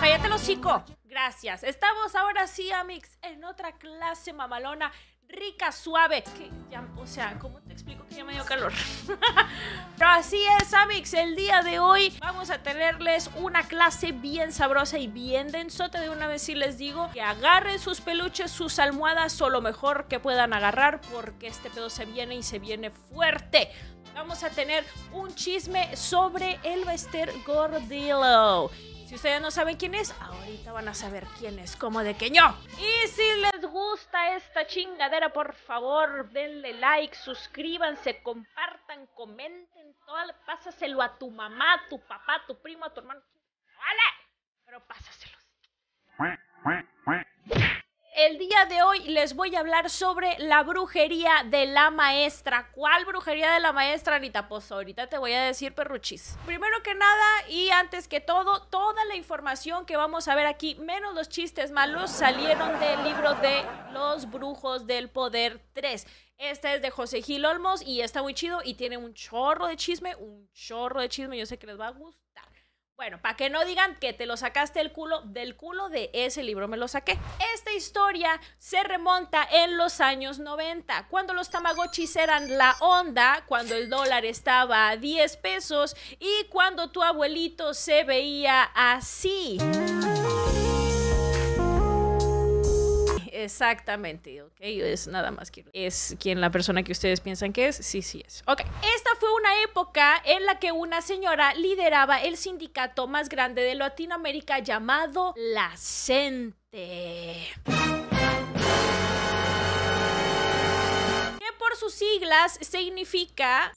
cállate los Gracias. Estamos ahora sí, Amix, en otra clase mamalona, rica, suave. Que ya, o sea, ¿cómo te explico que ya me dio calor? Pero así es, Amix. El día de hoy vamos a tenerles una clase bien sabrosa y bien densota. De una vez sí les digo que agarren sus peluches, sus almohadas o lo mejor que puedan agarrar porque este pedo se viene y se viene fuerte vamos a tener un chisme sobre Elvester Gordillo. Si ustedes no saben quién es, ahorita van a saber quién es, como de que Y si les gusta esta chingadera, por favor, denle like, suscríbanse, compartan, comenten, todo, pásaselo a tu mamá, a tu papá, a tu primo, a tu hermano. ¡Hola! Pero pásaselo el día de hoy les voy a hablar sobre la brujería de la maestra. ¿Cuál brujería de la maestra, Anita? Pues ahorita te voy a decir, perruchis. Primero que nada y antes que todo, toda la información que vamos a ver aquí, menos los chistes malos, salieron del libro de Los Brujos del Poder 3. Esta es de José Gil Olmos y está muy chido y tiene un chorro de chisme, un chorro de chisme. Yo sé que les va a gustar bueno, para que no digan que te lo sacaste el culo, del culo de ese libro me lo saqué. Esta historia se remonta en los años 90, cuando los Tamagotchis eran la onda, cuando el dólar estaba a 10 pesos y cuando tu abuelito se veía así. Exactamente, ok. Es nada más que es quien la persona que ustedes piensan que es. Sí, sí es. Ok. Esta fue una época en la que una señora lideraba el sindicato más grande de Latinoamérica llamado La Cente. por sus siglas significa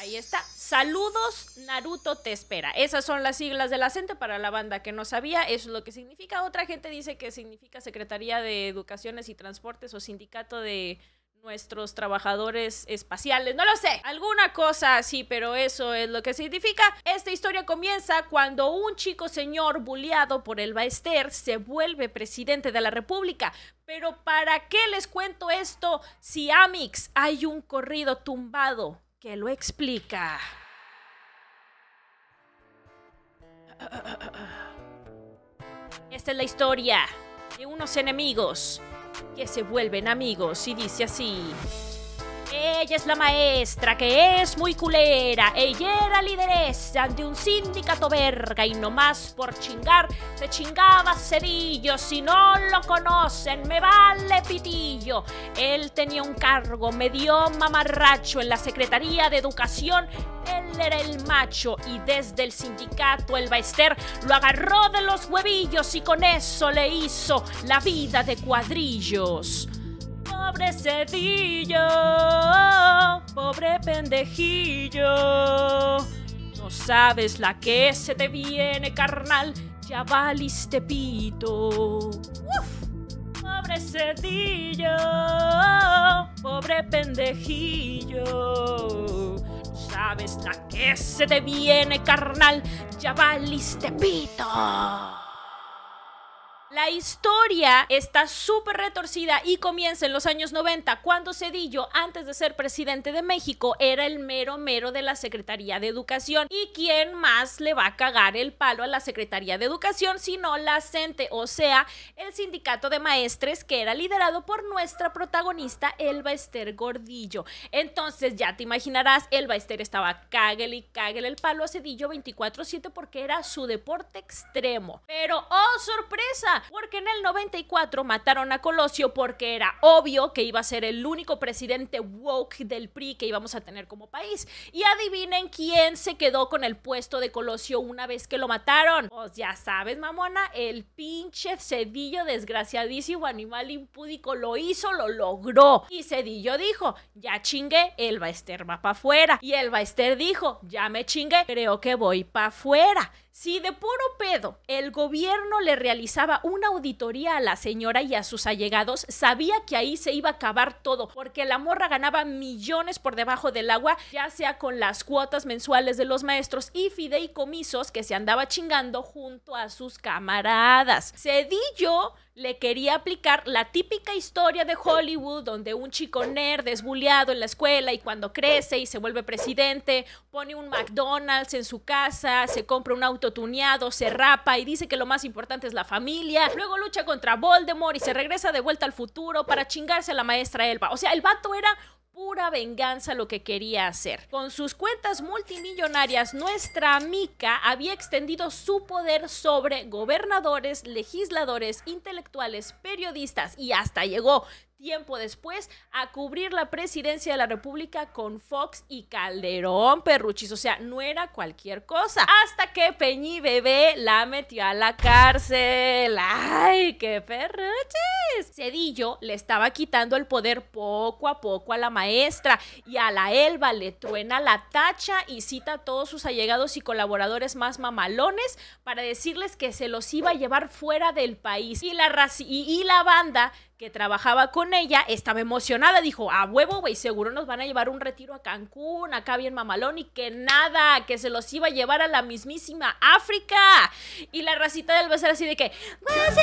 Ahí está. Saludos, Naruto te espera. Esas son las siglas de la para la banda que no sabía. Eso es lo que significa. Otra gente dice que significa Secretaría de Educaciones y Transportes o Sindicato de nuestros trabajadores espaciales, no lo sé, alguna cosa así, pero eso es lo que significa. Esta historia comienza cuando un chico señor bulleado por el Baester se vuelve presidente de la República. Pero ¿para qué les cuento esto si Amix hay un corrido tumbado que lo explica. Esta es la historia de unos enemigos que se vuelven amigos y dice así. Ella es la maestra, que es muy culera. Ella era lideresa de un sindicato verga y nomás por chingar se chingaba Cedillo. Si no lo conocen, me vale pitillo. Él tenía un cargo, me dio mamarracho en la Secretaría de Educación. Él era el macho y desde el sindicato el Baester lo agarró de los huevillos y con eso le hizo la vida de cuadrillos pobre cedillo, pobre pendejillo. No sabes la que se te viene, carnal, ya valiste pito. pobre cedillo, pobre pendejillo. No sabes la que se te viene, carnal, ya valiste pito la historia está súper retorcida y comienza en los años 90, cuando Cedillo, antes de ser presidente de México, era el mero mero de la Secretaría de Educación. ¿Y quién más le va a cagar el palo a la Secretaría de Educación sino la CENTE, o sea, el sindicato de maestres que era liderado por nuestra protagonista Elba Esther Gordillo? Entonces ya te imaginarás, Elba Esther estaba cáguele y cáguele el palo a Cedillo 24-7 porque era su deporte extremo. Pero, oh sorpresa, porque en el 94 mataron a Colosio porque era obvio que iba a ser el único presidente woke del PRI que íbamos a tener como país. Y adivinen quién se quedó con el puesto de Colosio una vez que lo mataron. Pues ya sabes, mamona, el pinche Cedillo desgraciadísimo animal impúdico lo hizo, lo logró. Y Cedillo dijo, ya chingué, elba Ester va para afuera. Y el Baester dijo, ya me chingué, creo que voy para afuera. Si de puro pedo el gobierno le realizaba un una auditoría a la señora y a sus allegados, sabía que ahí se iba a acabar todo, porque la morra ganaba millones por debajo del agua, ya sea con las cuotas mensuales de los maestros y fideicomisos que se andaba chingando junto a sus camaradas. Cedillo le quería aplicar la típica historia de Hollywood donde un chico nerd es en la escuela y cuando crece y se vuelve presidente, pone un McDonald's en su casa, se compra un auto tuneado, se rapa y dice que lo más importante es la familia, luego lucha contra Voldemort y se regresa de vuelta al futuro para chingarse a la maestra Elba. O sea, el vato era pura venganza lo que quería hacer. Con sus cuentas multimillonarias, nuestra mica había extendido su poder sobre gobernadores, legisladores, intelectuales, periodistas y hasta llegó tiempo después a cubrir la presidencia de la República con Fox y Calderón Perruchis. O sea, no era cualquier cosa. Hasta que Peñi Bebé la metió a la cárcel. ¡Ay, qué Perruchis! Cedillo le estaba quitando el poder poco a poco a la maestra y a la Elba le truena la tacha y cita a todos sus allegados y colaboradores más mamalones para decirles que se los iba a llevar fuera del país. Y la, y, y la banda que trabajaba con ella estaba emocionada, dijo, a huevo, güey, seguro nos van a llevar un retiro a Cancún, acá bien mamalón, y que nada, que se los iba a llevar a la mismísima África. Y la racita del becer así de que, pues,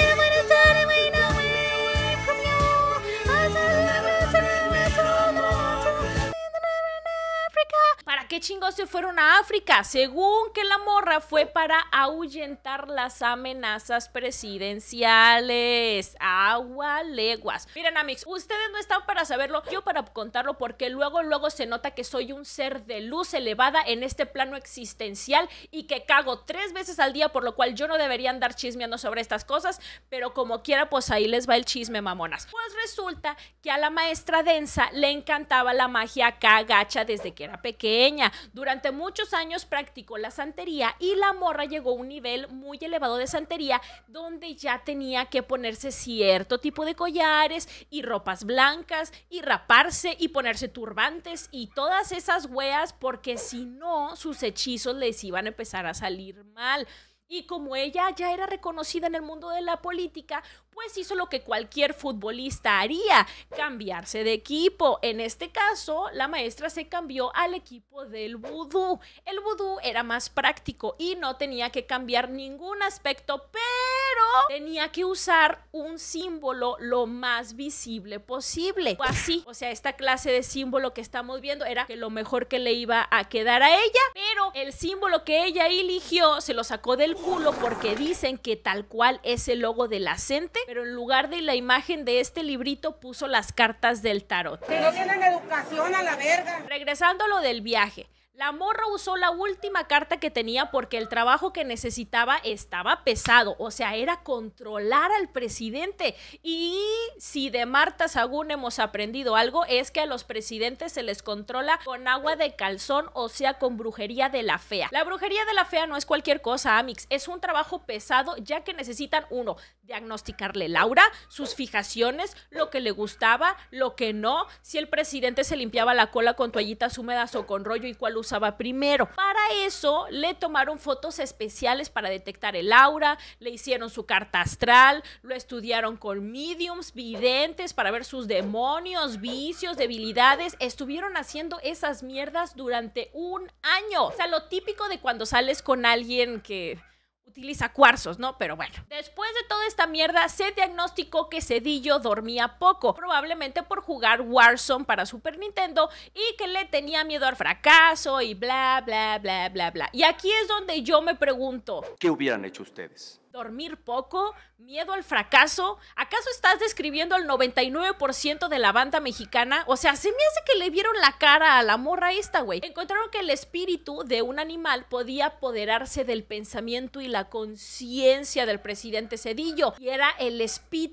qué chingos se fueron a África? Según que la morra fue para ahuyentar las amenazas presidenciales. Agua leguas. Miren, Amix, ustedes no están para saberlo, yo para contarlo, porque luego, luego se nota que soy un ser de luz elevada en este plano existencial y que cago tres veces al día, por lo cual yo no debería andar chismeando sobre estas cosas, pero como quiera, pues ahí les va el chisme, mamonas. Pues resulta que a la maestra densa le encantaba la magia cagacha desde que era pequeña. Durante muchos años practicó la santería y la morra llegó a un nivel muy elevado de santería donde ya tenía que ponerse cierto tipo de collares y ropas blancas y raparse y ponerse turbantes y todas esas weas porque si no sus hechizos les iban a empezar a salir mal. Y como ella ya era reconocida en el mundo de la política, pues hizo lo que cualquier futbolista haría, cambiarse de equipo. En este caso, la maestra se cambió al equipo del vudú. El vudú era más práctico y no tenía que cambiar ningún aspecto, pero tenía que usar un símbolo lo más visible posible. O así, o sea, esta clase de símbolo que estamos viendo era que lo mejor que le iba a quedar a ella, pero el símbolo que ella eligió se lo sacó del culo porque dicen que tal cual es el logo de la gente pero en lugar de la imagen de este librito puso las cartas del tarot. Que no tienen educación a la verga. Regresando lo del viaje, la morra usó la última carta que tenía porque el trabajo que necesitaba estaba pesado, o sea, era controlar al presidente. Y si de Marta Sagún hemos aprendido algo, es que a los presidentes se les controla con agua de calzón, o sea, con brujería de la fea. La brujería de la fea no es cualquier cosa, Amix, es un trabajo pesado ya que necesitan, uno, diagnosticarle Laura, sus fijaciones, lo que le gustaba, lo que no, si el presidente se limpiaba la cola con toallitas húmedas o con rollo y cuál usaba primero. Para eso le tomaron fotos especiales para detectar el aura, le hicieron su carta astral, lo estudiaron con mediums, videntes para ver sus demonios, vicios, debilidades. Estuvieron haciendo esas mierdas durante un año. O sea, lo típico de cuando sales con alguien que utiliza cuarzos, ¿no? Pero bueno. Después de toda esta mierda, se diagnosticó que Cedillo dormía poco, probablemente por jugar Warzone para Super Nintendo y que le tenía miedo al fracaso y bla, bla, bla, bla, bla. Y aquí es donde yo me pregunto, ¿qué hubieran hecho ustedes? dormir poco, miedo al fracaso. ¿Acaso estás describiendo al 99% de la banda mexicana? O sea, se me hace que le vieron la cara a la morra esta, güey. Encontraron que el espíritu de un animal podía apoderarse del pensamiento y la conciencia del presidente Cedillo. Y era el espíritu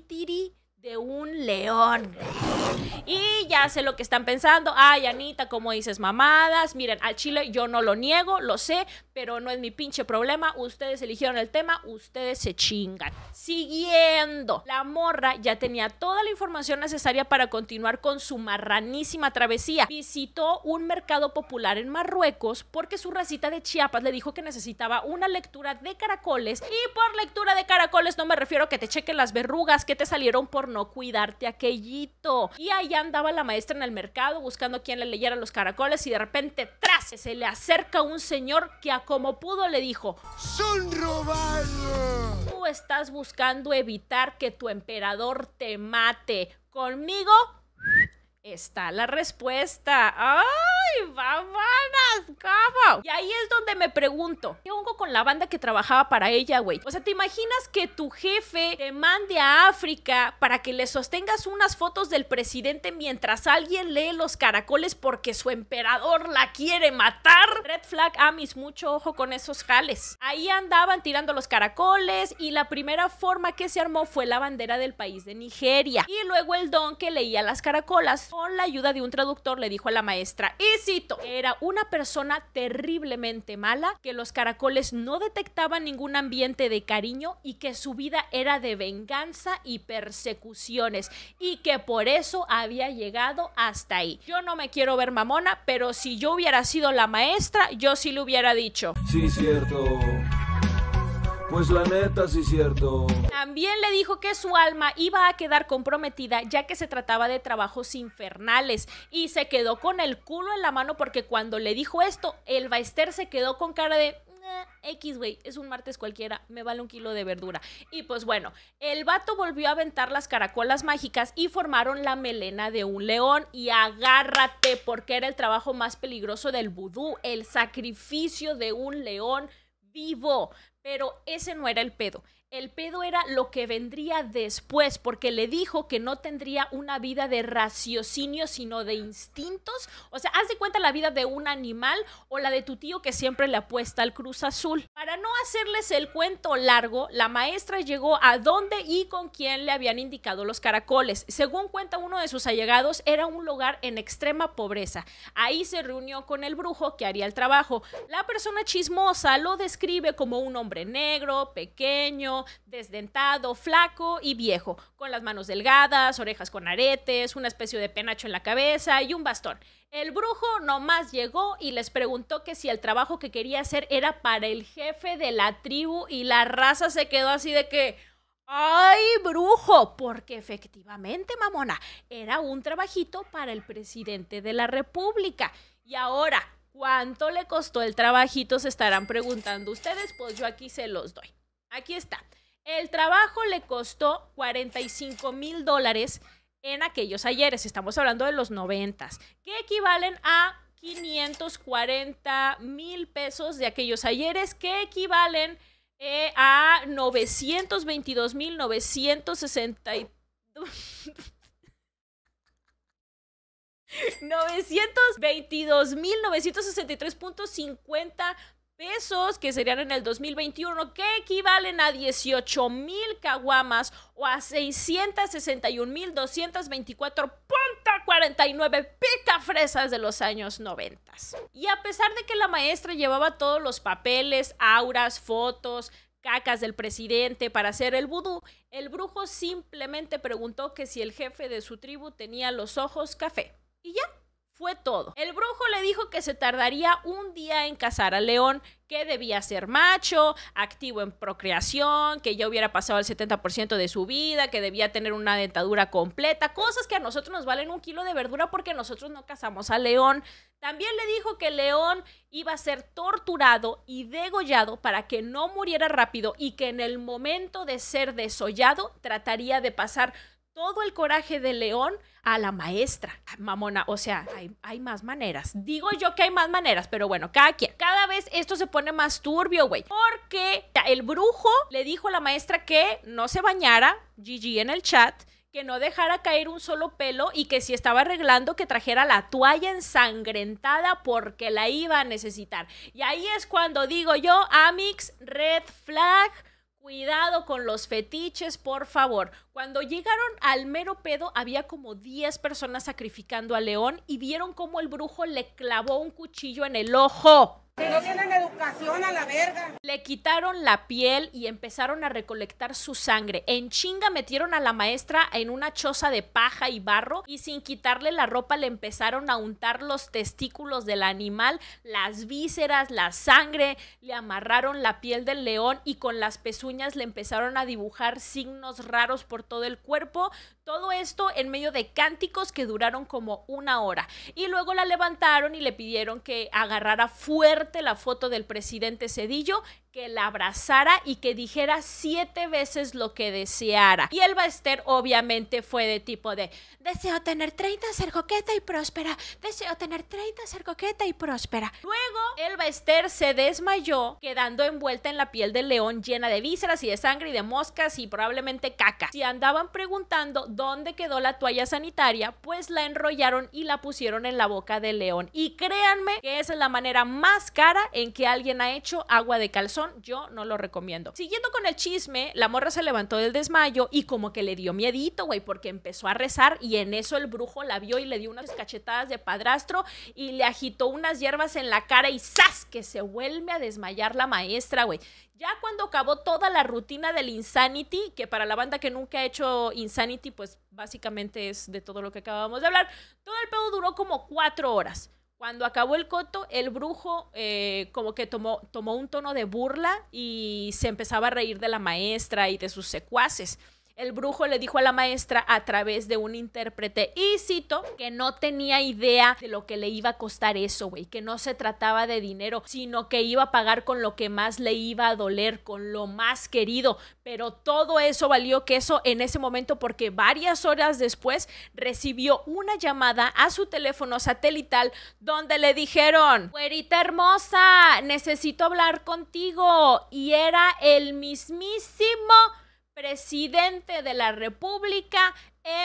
de un león. Y ya sé lo que están pensando. Ay, Anita, como dices mamadas. Miren, al chile yo no lo niego, lo sé, pero no es mi pinche problema. Ustedes eligieron el tema, ustedes se chingan. Siguiendo, la morra ya tenía toda la información necesaria para continuar con su marranísima travesía. Visitó un mercado popular en Marruecos porque su racita de Chiapas le dijo que necesitaba una lectura de caracoles. Y por lectura de caracoles no me refiero a que te chequen las verrugas que te salieron por no cuidarte aquellito. Y allá andaba la maestra en el mercado buscando a quien le leyera los caracoles y de repente, tras, se le acerca un señor que a como pudo le dijo, ¡Son robados! Tú estás buscando evitar que tu emperador te mate. Conmigo está la respuesta. ¡Ay, babanas! ¿Cómo? Y ahí es donde me pregunto, ¿qué hongo con la banda que trabajaba para ella, güey? O sea, ¿te imaginas que tu jefe te mande a África para que le sostengas unas fotos del presidente mientras alguien lee los caracoles porque su emperador la quiere matar? Red flag amis, mucho ojo con esos jales. Ahí andaban tirando los caracoles y la primera forma que se armó fue la bandera del país de Nigeria. Y luego el don que leía las caracolas con la ayuda de un traductor le dijo a la maestra, y cito, era una persona terriblemente mala, que los caracoles no detectaban ningún ambiente de cariño y que su vida era de venganza y persecuciones y que por eso había llegado hasta ahí. Yo no me quiero ver mamona, pero si yo hubiera sido la maestra, yo sí le hubiera dicho. Sí, cierto. Pues la neta, sí cierto. También le dijo que su alma iba a quedar comprometida ya que se trataba de trabajos infernales y se quedó con el culo en la mano porque cuando le dijo esto, el Baester se quedó con cara de... X, güey, es un martes cualquiera, me vale un kilo de verdura. Y pues bueno, el vato volvió a aventar las caracolas mágicas y formaron la melena de un león. Y agárrate, porque era el trabajo más peligroso del vudú, el sacrificio de un león vivo. Pero ese no era el pedo. El pedo era lo que vendría después, porque le dijo que no tendría una vida de raciocinio, sino de instintos. O sea, haz de cuenta la vida de un animal o la de tu tío que siempre le apuesta al Cruz Azul. Para no hacerles el cuento largo, la maestra llegó a dónde y con quién le habían indicado los caracoles. Según cuenta uno de sus allegados, era un lugar en extrema pobreza. Ahí se reunió con el brujo que haría el trabajo. La persona chismosa lo describe como un hombre negro, pequeño, desdentado, flaco y viejo, con las manos delgadas, orejas con aretes, una especie de penacho en la cabeza y un bastón. El brujo nomás llegó y les preguntó que si el trabajo que quería hacer era para el jefe de la tribu y la raza se quedó así de que... ¡Ay, brujo! Porque efectivamente, mamona, era un trabajito para el presidente de la República. Y ahora, ¿cuánto le costó el trabajito? Se estarán preguntando ustedes, pues yo aquí se los doy. Aquí está. El trabajo le costó 45 mil dólares en aquellos ayeres. Estamos hablando de los 90, que equivalen a 540 mil pesos de aquellos ayeres, que equivalen eh, a 922 mil 922.963.50 pesos, que serían en el 2021, que equivalen a 18 mil caguamas o a 661 mil 224.49 pica fresas de los años 90. Y a pesar de que la maestra llevaba todos los papeles, auras, fotos, cacas del presidente para hacer el vudú, el brujo simplemente preguntó que si el jefe de su tribu tenía los ojos café. Y ya, fue todo. El brujo le dijo que se tardaría un día en casar al león, que debía ser macho, activo en procreación, que ya hubiera pasado el 70% de su vida, que debía tener una dentadura completa, cosas que a nosotros nos valen un kilo de verdura porque nosotros no cazamos al león. También le dijo que león iba a ser torturado y degollado para que no muriera rápido y que en el momento de ser desollado trataría de pasar todo el coraje de León a la maestra. Mamona, o sea, hay, más maneras. Digo yo que hay más maneras, pero bueno, cada quien. Cada vez esto se pone más turbio, güey. Porque el brujo le dijo a la maestra que no se bañara, GG en el chat, que no dejara caer un solo pelo y que si estaba arreglando que trajera la toalla ensangrentada porque la iba a necesitar. Y ahí es cuando digo yo, Amix, red flag Cuidado con los fetiches, por favor. Cuando llegaron al mero pedo, había como 10 personas sacrificando a León y vieron cómo el brujo le clavó un cuchillo en el ojo no tienen educación a la verga. Le quitaron la piel y empezaron a recolectar su sangre. En chinga metieron a la maestra en una choza de paja y barro y sin quitarle la ropa le empezaron a untar los testículos del animal, las vísceras, la sangre, le amarraron la piel del león y con las pezuñas le empezaron a dibujar signos raros por todo el cuerpo. Todo esto en medio de cánticos que duraron como una hora. Y luego la levantaron y le pidieron que agarrara fuerte la foto del presidente Cedillo que la abrazara y que dijera siete veces lo que deseara. Y Elba Esther obviamente fue de tipo de, deseo tener 30, ser coqueta y próspera, deseo tener 30, ser coqueta y próspera. Luego, Elba Esther se desmayó, quedando envuelta en la piel del león llena de vísceras y de sangre y de moscas y probablemente caca. Si andaban preguntando dónde quedó la toalla sanitaria, pues la enrollaron y la pusieron en la boca del león. Y créanme que esa es la manera más cara en que alguien ha hecho agua de calzón yo no lo recomiendo. Siguiendo con el chisme, la morra se levantó del desmayo y como que le dio miedito, güey, porque empezó a rezar y en eso el brujo la vio y le dio unas cachetadas de padrastro y le agitó unas hierbas en la cara y ¡zas! que se vuelve a desmayar la maestra, güey. Ya cuando acabó toda la rutina del Insanity, que para la banda que nunca ha hecho Insanity, pues básicamente es de todo lo que acabamos de hablar, todo el pedo duró como cuatro horas. Cuando acabó el coto, el brujo eh, como que tomó, tomó un tono de burla y se empezaba a reír de la maestra y de sus secuaces. El brujo le dijo a la maestra a través de un intérprete, y cito, que no tenía idea de lo que le iba a costar eso, güey, que no se trataba de dinero, sino que iba a pagar con lo que más le iba a doler, con lo más querido. Pero todo eso valió queso en ese momento porque varias horas después recibió una llamada a su teléfono satelital donde le dijeron, güerita hermosa, necesito hablar contigo. Y era el mismísimo presidente de la República,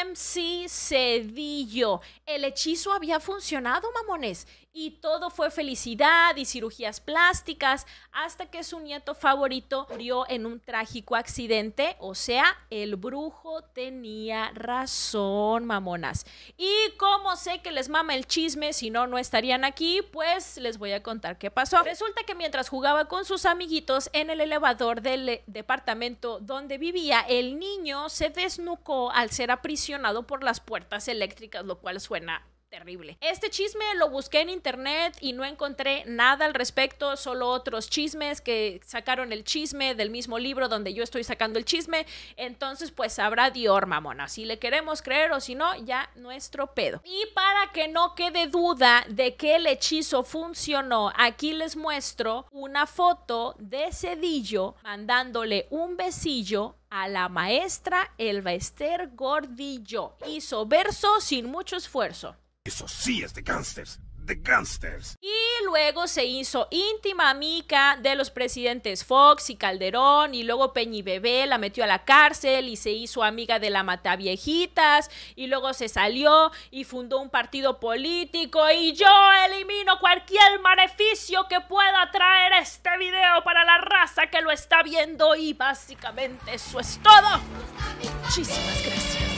MC Cedillo. El hechizo había funcionado, mamones, y todo fue felicidad y cirugías plásticas hasta que su nieto favorito murió en un trágico accidente. O sea, el brujo tenía razón, mamonas. Y como sé que les mama el chisme, si no, no estarían aquí, pues les voy a contar qué pasó. Resulta que mientras jugaba con sus amiguitos en el elevador del departamento donde vivía, el niño se desnucó al ser aprisionado por las puertas eléctricas, lo cual suena terrible. Este chisme lo busqué en internet y no encontré nada al respecto, solo otros chismes que sacaron el chisme del mismo libro donde yo estoy sacando el chisme. Entonces, pues sabrá Dior, mamona, si le queremos creer o si no, ya nuestro pedo. Y para que no quede duda de que el hechizo funcionó, aquí les muestro una foto de Cedillo mandándole un besillo a la maestra Elba Esther Gordillo. Hizo verso sin mucho esfuerzo. Eso sí es de gángsters. De gángsters Y luego se hizo íntima amiga de los presidentes Fox y Calderón y luego Peñi Bebé la metió a la cárcel y se hizo amiga de la Mataviejitas y luego se salió y fundó un partido político y yo elimino cualquier maleficio que pueda traer este video para la raza que lo está viendo y básicamente eso es todo. Muchísimas gracias.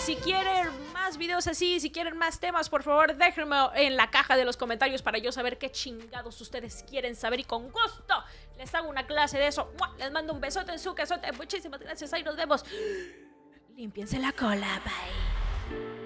si quieren más videos así, si quieren más temas, por favor déjenme en la caja de los comentarios para yo saber qué chingados ustedes quieren saber y con gusto les hago una clase de eso. Les mando un besote en su casote. Muchísimas gracias. Ahí nos vemos. Límpiense la cola. Bye.